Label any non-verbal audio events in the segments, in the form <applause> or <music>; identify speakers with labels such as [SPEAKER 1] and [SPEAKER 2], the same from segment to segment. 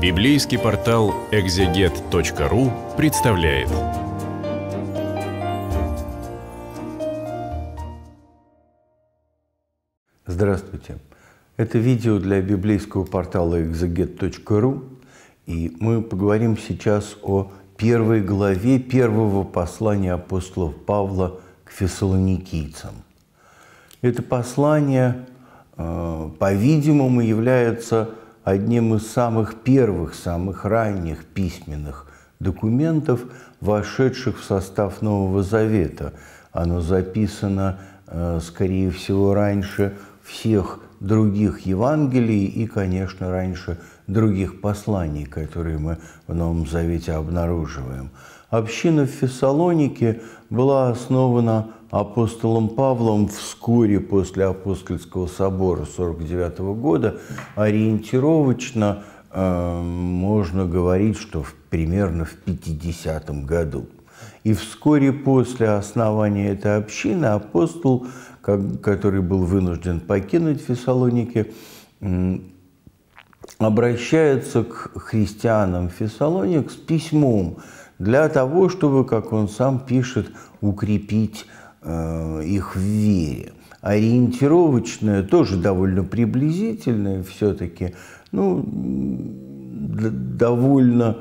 [SPEAKER 1] Библейский портал экзегет.ру представляет. Здравствуйте. Это видео для библейского портала экзегет.ру, и мы поговорим сейчас о первой главе первого послания апостолов Павла к фессалоникийцам. Это послание, э, по-видимому, является одним из самых первых, самых ранних письменных документов, вошедших в состав Нового Завета. Оно записано, э, скорее всего, раньше всех других Евангелий и, конечно, раньше других посланий, которые мы в Новом Завете обнаруживаем. Община в Фессалонике была основана апостолом Павлом вскоре после Апостольского собора 49 года, ориентировочно э, можно говорить, что в, примерно в 50 году. И вскоре после основания этой общины апостол, как, который был вынужден покинуть Фессалоники, э, обращается к христианам Фессалоник с письмом для того, чтобы, как он сам пишет, укрепить Э, их в вере. Ориентировочное тоже довольно приблизительное все-таки, ну, довольно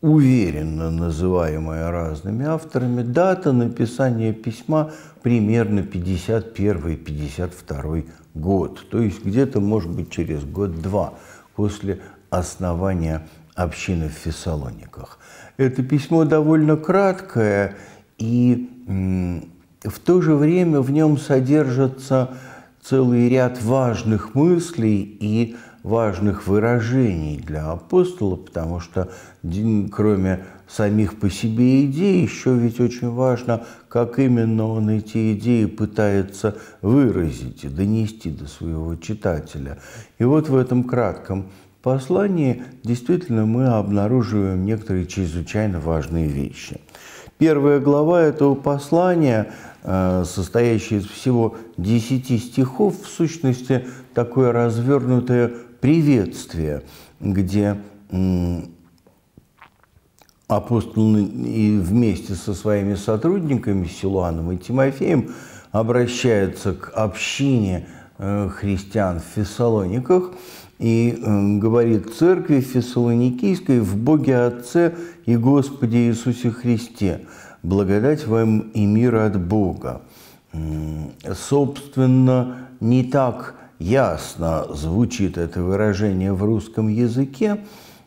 [SPEAKER 1] уверенно называемая разными авторами, дата написания письма примерно 51-52 год, то есть где-то, может быть, через год-два после основания общины в Фессалониках. Это письмо довольно краткое, и в то же время в нем содержится целый ряд важных мыслей и важных выражений для апостола, потому что кроме самих по себе идей, еще ведь очень важно, как именно он эти идеи пытается выразить и донести до своего читателя. И вот в этом кратком послании действительно мы обнаруживаем некоторые чрезвычайно важные вещи – Первая глава этого послания, э, состоящая из всего десяти стихов, в сущности такое развернутое приветствие, где апостол и вместе со своими сотрудниками Силуаном и Тимофеем обращается к общине э, христиан в Фессалониках – и эм, говорит церкви фессалоникийской в Боге Отце и Господе Иисусе Христе, благодать вам и мир от Бога. Собственно, не так ясно звучит это выражение в русском языке.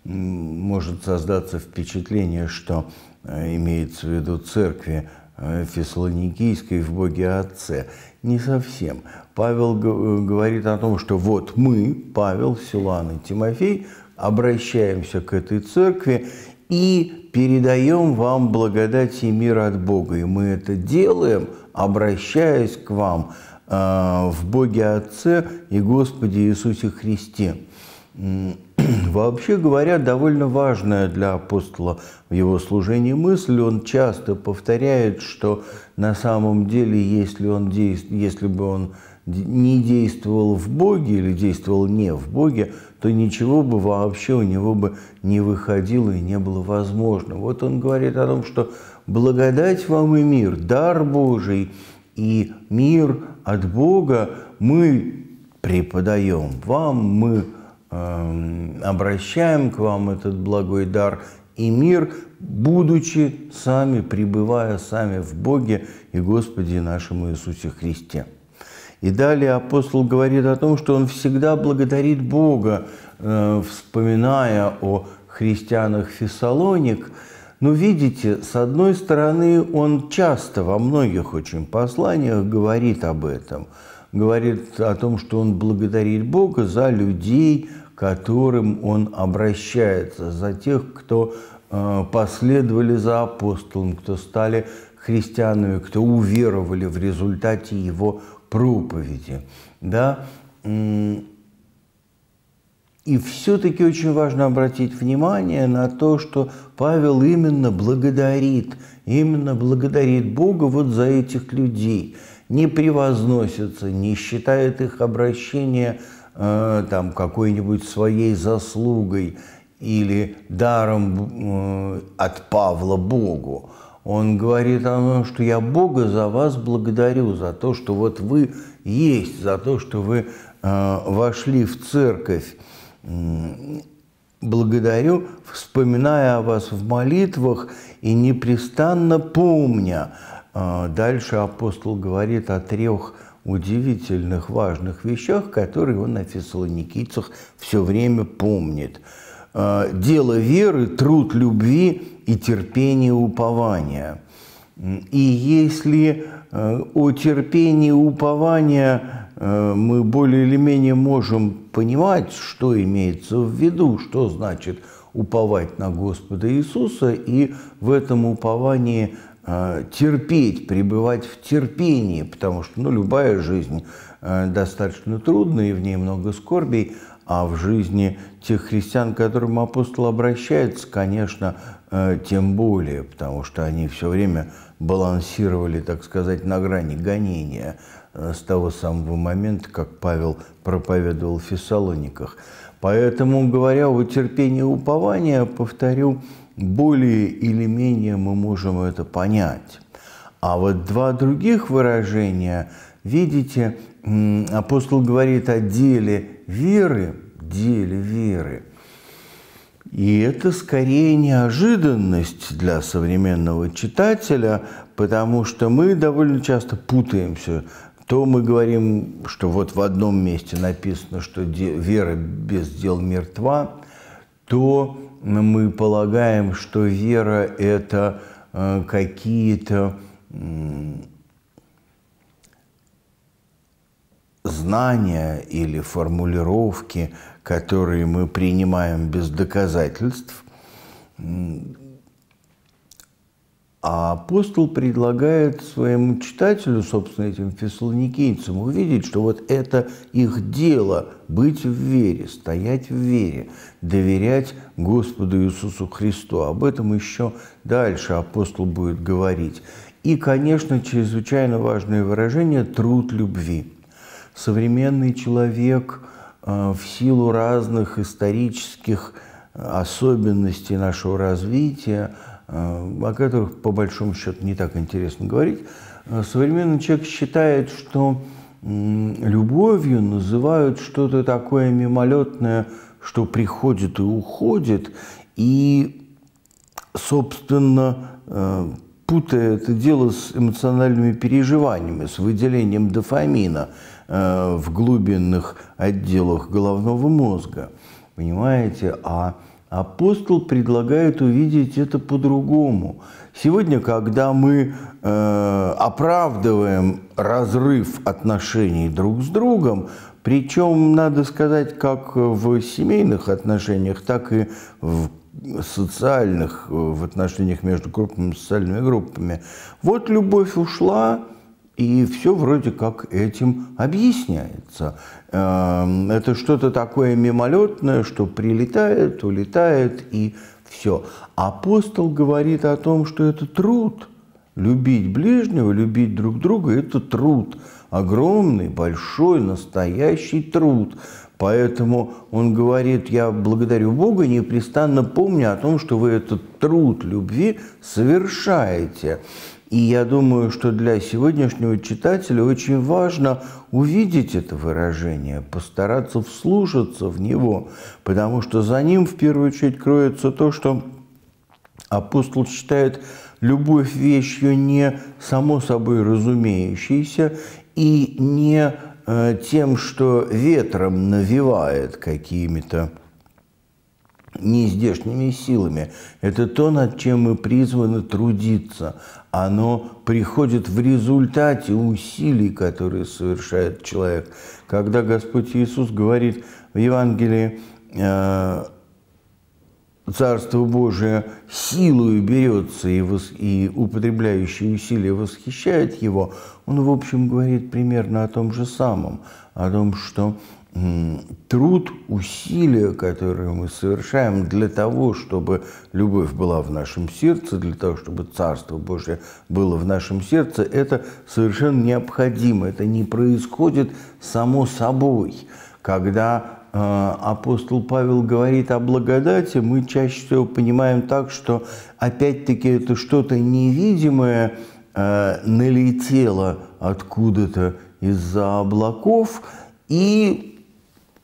[SPEAKER 1] Может создаться впечатление, что э, имеется в виду церкви Фессалоникийской в Боге Отце. Не совсем. Павел э, говорит о том, что вот мы, Павел, Силан и Тимофей, обращаемся к этой церкви и передаем вам благодать и мир от Бога. И мы это делаем, обращаясь к вам э, в Боге Отце и Господе Иисусе Христе. <clears throat> Вообще говоря, довольно важная для апостола в его служении мысль. Он часто повторяет, что на самом деле, если, он действ... если бы он не действовал в Боге или действовал не в Боге, то ничего бы вообще у него бы не выходило и не было возможно. Вот он говорит о том, что благодать вам и мир, дар Божий и мир от Бога мы преподаем вам, мы Эм, обращаем к вам этот благой дар и мир, будучи сами, пребывая сами в Боге и Господе нашему Иисусе Христе. И далее апостол говорит о том, что он всегда благодарит Бога, э, вспоминая о христианах Фессалоник. Но видите, с одной стороны, он часто во многих очень посланиях говорит об этом – говорит о том, что он благодарит Бога за людей, к которым он обращается, за тех, кто э, последовали за апостолом, кто стали христианами, кто уверовали в результате его проповеди. Да? И все-таки очень важно обратить внимание на то, что Павел именно благодарит, именно благодарит Бога вот за этих людей – не превозносятся, не считают их обращение э, там, какой-нибудь своей заслугой или даром э, от Павла Богу. Он говорит о «А том, ну что я Бога за вас благодарю, за то, что вот вы есть, за то, что вы э, вошли в церковь. Благодарю, вспоминая о вас в молитвах и непрестанно помня а, дальше апостол говорит о трех удивительных важных вещах, которые он о фессалоникийцах все время помнит. А, дело веры, труд любви и терпение упования. И если э, о терпении упования э, мы более или менее можем понимать, что имеется в виду, что значит уповать на Господа Иисуса и в этом уповании Э, терпеть, пребывать в терпении, потому что ну, любая жизнь э, достаточно трудная, и в ней много скорбей, а в жизни тех христиан, к которым апостол обращается, конечно, э, тем более, потому что они все время балансировали, так сказать, на грани гонения с того самого момента, как Павел проповедовал в Фессалониках. Поэтому, говоря о терпении и упования, повторю, более или менее мы можем это понять. А вот два других выражения, видите, апостол говорит о деле веры, деле веры. И это скорее неожиданность для современного читателя, потому что мы довольно часто путаемся то мы говорим, что вот в одном месте написано, что вера без дел мертва, то мы полагаем, что вера – это э, какие-то знания или формулировки, которые мы принимаем без доказательств, а апостол предлагает своему читателю, собственно, этим фессалоникийцам, увидеть, что вот это их дело – быть в вере, стоять в вере, доверять Господу Иисусу Христу. Об этом еще дальше апостол будет говорить. И, конечно, чрезвычайно важное выражение – труд любви. Современный человек э, в силу разных исторических э, особенностей нашего развития – Э, о которых по большому счету не так интересно говорить, э, современный человек считает, что любовью называют что-то такое мимолетное, что приходит и уходит, и, собственно, э, путая это дело с эмоциональными переживаниями, с выделением дофамина в глубинных отделах головного мозга. Понимаете? А Апостол предлагает увидеть это по-другому. Сегодня, когда мы э, оправдываем разрыв отношений друг с другом, причем, надо сказать, как в семейных отношениях, так и в социальных, э, в отношениях между крупными социальными группами, вот любовь ушла, и все вроде как этим объясняется. Эм, это что-то такое мимолетное, что прилетает, улетает и все. Апостол говорит о том, что это труд. Любить ближнего, любить друг друга – это труд. Огромный, большой, настоящий труд. Поэтому он говорит, я благодарю Бога, непрестанно помню о том, что вы этот труд любви совершаете. И я думаю, что для сегодняшнего читателя очень важно увидеть это выражение, постараться вслушаться в него, потому что за ним в первую очередь кроется то, что апостол считает любовь вещью не само собой разумеющейся и не э, тем, что ветром навевает какими-то неиздешними силами. Это то, над чем мы призваны трудиться, оно приходит в результате усилий, которые совершает человек. Когда Господь Иисус говорит в Евангелии, э, Царство Божие силою берется и, вос... и употребляющий усилия восхищает его, он, в общем, говорит примерно о том же самом, о том, что труд, усилия, которые мы совершаем для того, чтобы любовь была в нашем сердце, для того, чтобы Царство Божье было в нашем сердце, это совершенно необходимо. Это не происходит само собой. Когда э, апостол Павел говорит о благодати, мы чаще всего понимаем так, что опять-таки это что-то невидимое э, налетело откуда-то из-за облаков и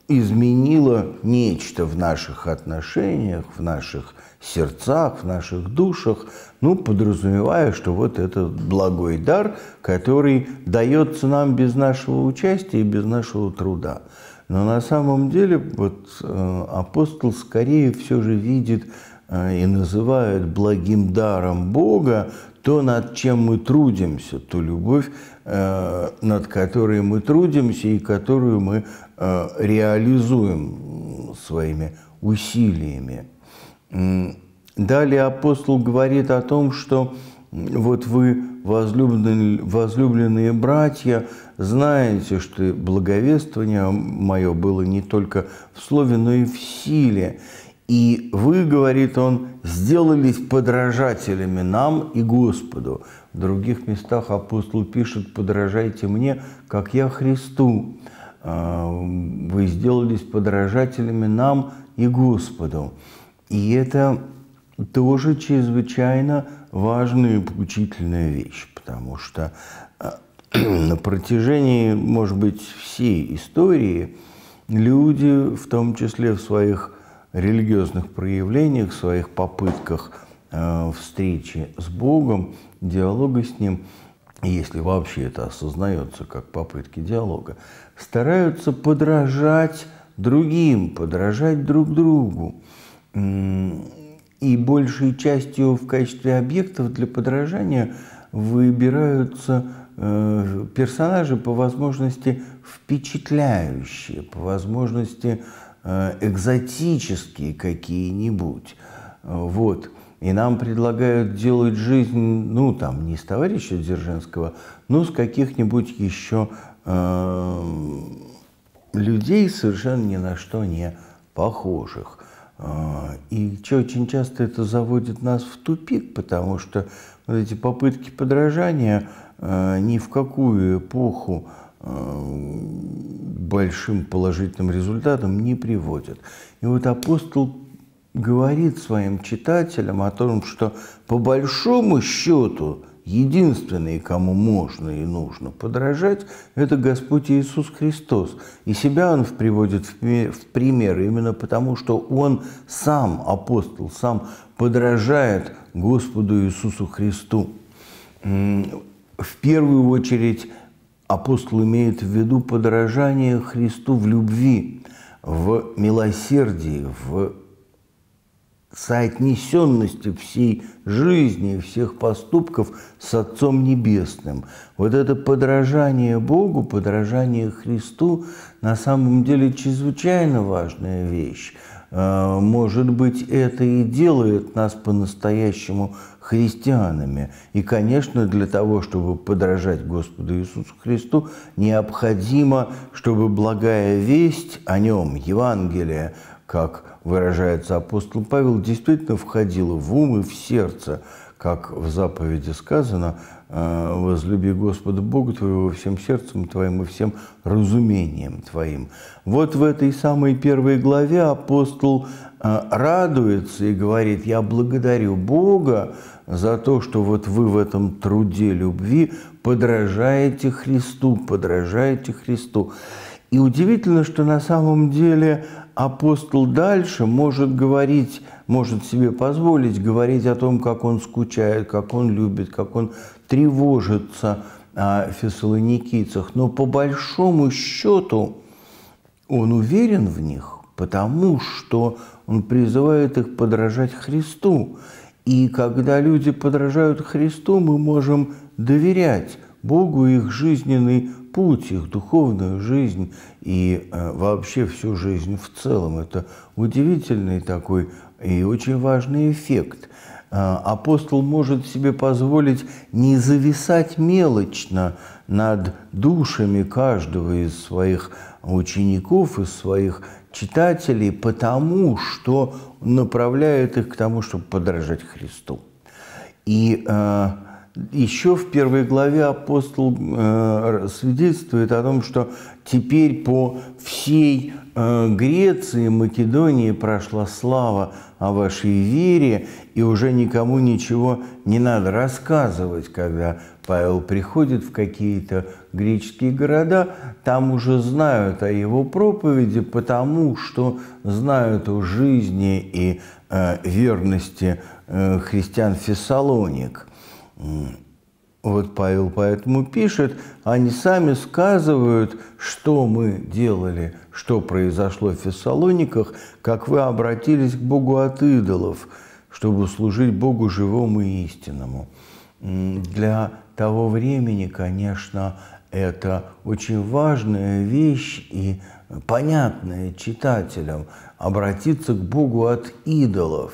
[SPEAKER 1] изменило нечто в наших отношениях, в наших сердцах, в наших душах, ну, подразумевая, что вот этот благой дар, который дается нам без нашего участия и без нашего труда. Но на самом деле вот, э, апостол скорее все же видит э, и называет благим даром Бога то, над чем мы трудимся, ту любовь, э, над которой мы трудимся и которую мы Э, реализуем своими усилиями. Далее апостол говорит о том, что вот вы, возлюбленные, возлюбленные братья, знаете, что благовествование мое было не только в слове, но и в силе. И вы, говорит он, сделались подражателями нам и Господу. В других местах апостол пишет, подражайте мне, как я Христу. А, вы сделались подражателями нам и Господу. И это тоже чрезвычайно важная и поучительная вещь, потому что а, <clears throat> на протяжении, может быть, всей истории люди, в том числе в своих религиозных проявлениях, в своих попытках а, встречи с Богом, диалога с Ним – если вообще это осознается как попытки диалога, стараются подражать другим, подражать друг другу. И большей частью в качестве объектов для подражания выбираются э, персонажи по возможности впечатляющие, по возможности э, экзотические какие-нибудь. Вот. И нам предлагают делать жизнь, ну, там, не с товарища Дзержинского, но с каких-нибудь еще э, людей, совершенно ни на что не похожих. Э, и очень часто это заводит нас в тупик, потому что вот эти попытки подражания э, ни в какую эпоху э, большим положительным результатом не приводят. И вот апостол говорит своим читателям о том, что по большому счету единственный, кому можно и нужно подражать, это Господь Иисус Христос. И себя он приводит в пример именно потому, что он сам апостол, сам подражает Господу Иисусу Христу. В первую очередь апостол имеет в виду подражание Христу в любви, в милосердии, в соотнесенности всей жизни и всех поступков с Отцом Небесным. Вот это подражание Богу, подражание Христу на самом деле чрезвычайно важная вещь. Э, может быть, это и делает нас по-настоящему христианами. И, конечно, для того, чтобы подражать Господу Иисусу Христу, необходимо, чтобы благая весть о Нем, Евангелие, как выражается апостол Павел, действительно входила в ум и в сердце, как в заповеди сказано, «Э, возлюби Господа Бога твоего всем сердцем твоим и всем разумением твоим. Вот в этой самой первой главе апостол э, радуется и говорит, я благодарю Бога за то, что вот вы в этом труде любви подражаете Христу, подражаете Христу. И удивительно, что на самом деле апостол дальше может говорить, может себе позволить говорить о том, как он скучает, как он любит, как он тревожится о фессалоникийцах. Но по большому счету он уверен в них, потому что он призывает их подражать Христу. И когда люди подражают Христу, мы можем доверять Богу их жизненный путь, их духовную жизнь и э, вообще всю жизнь в целом. Это удивительный такой и очень важный эффект. Э, апостол может себе позволить не зависать мелочно над душами каждого из своих учеников, из своих читателей, потому что направляет их к тому, чтобы подражать Христу. И э, еще в первой главе апостол э, свидетельствует о том, что теперь по всей э, Греции, Македонии прошла слава о вашей вере, и уже никому ничего не надо рассказывать, когда Павел приходит в какие-то греческие города, там уже знают о его проповеди, потому что знают о жизни и э, верности э, христиан Фессалоник – вот Павел поэтому пишет, они сами сказывают, что мы делали, что произошло в Фессалониках, как вы обратились к Богу от идолов, чтобы служить Богу живому и истинному. Для того времени, конечно, это очень важная вещь и понятная читателям – обратиться к Богу от идолов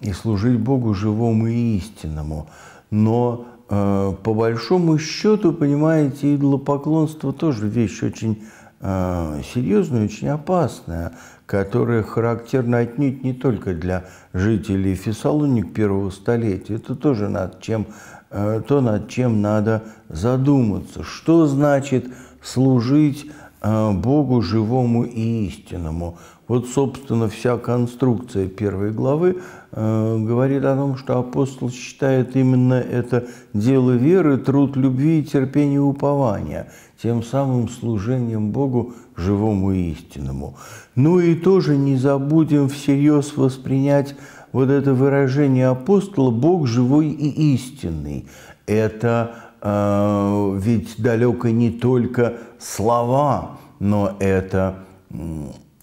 [SPEAKER 1] и служить Богу живому и истинному – но э, по большому счету, понимаете, идолопоклонство тоже вещь очень э, серьезная, очень опасная, которая характерна отнюдь не только для жителей Фессалоник первого столетия. Это тоже над чем, э, то, над чем надо задуматься. Что значит служить а, Богу живому и истинному. Вот, собственно, вся конструкция первой главы э, говорит о том, что апостол считает именно это дело веры, труд любви и терпение упования, тем самым служением Богу живому и истинному. Ну и тоже не забудем всерьез воспринять вот это выражение апостола «Бог живой и истинный». Это Э, ведь далеко не только слова, но это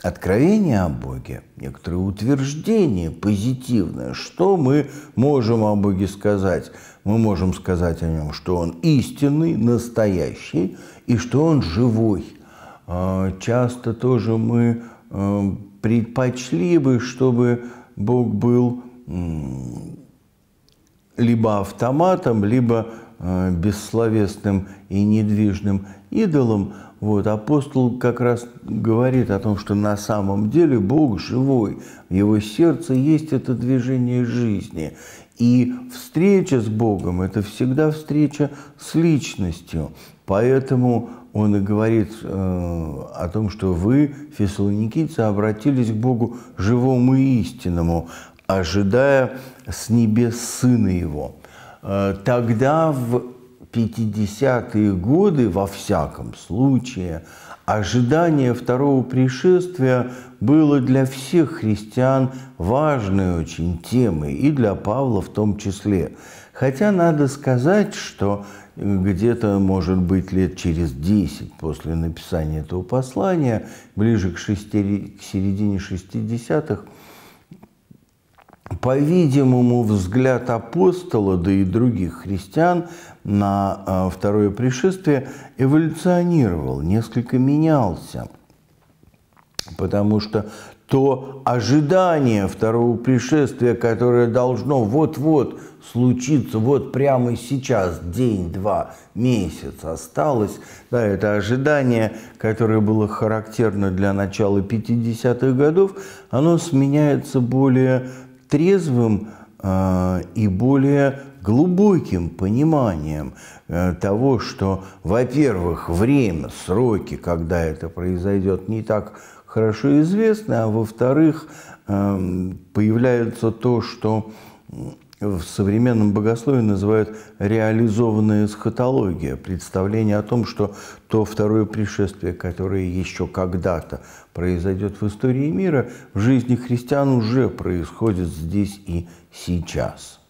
[SPEAKER 1] откровение о Боге, некоторые утверждения позитивное, что мы можем о Боге сказать. Мы можем сказать о нем, что он истинный, настоящий, и что он живой. Э, часто тоже мы э, предпочли бы, чтобы Бог был либо автоматом, либо Э, бессловесным и недвижным идолом, вот, апостол как раз говорит о том, что на самом деле Бог живой, в его сердце есть это движение жизни. И встреча с Богом – это всегда встреча с личностью. Поэтому он и говорит э, о том, что вы, фессалоникийцы, обратились к Богу живому и истинному, ожидая с небес Сына Его – Э, тогда в 50-е годы, во всяком случае, ожидание второго пришествия было для всех христиан важной очень темой, и для Павла в том числе. Хотя надо сказать, что э, где-то, может быть, лет через 10 после написания этого послания, ближе к, шести, к середине 60-х, по-видимому, взгляд апостола, да и других христиан на а, второе пришествие эволюционировал, несколько менялся. Потому что то ожидание второго пришествия, которое должно вот-вот случиться, вот прямо сейчас, день, два, месяц осталось, да, это ожидание, которое было характерно для начала 50-х годов, оно сменяется более трезвым э, и более глубоким пониманием э, того, что, во-первых, время, сроки, когда это произойдет, не так хорошо известны, а во-вторых, эм, появляется то, что в современном богословии называют реализованная эсхатология, представление о том, что то второе пришествие, которое еще когда-то произойдет в истории мира, в жизни христиан уже происходит здесь и сейчас.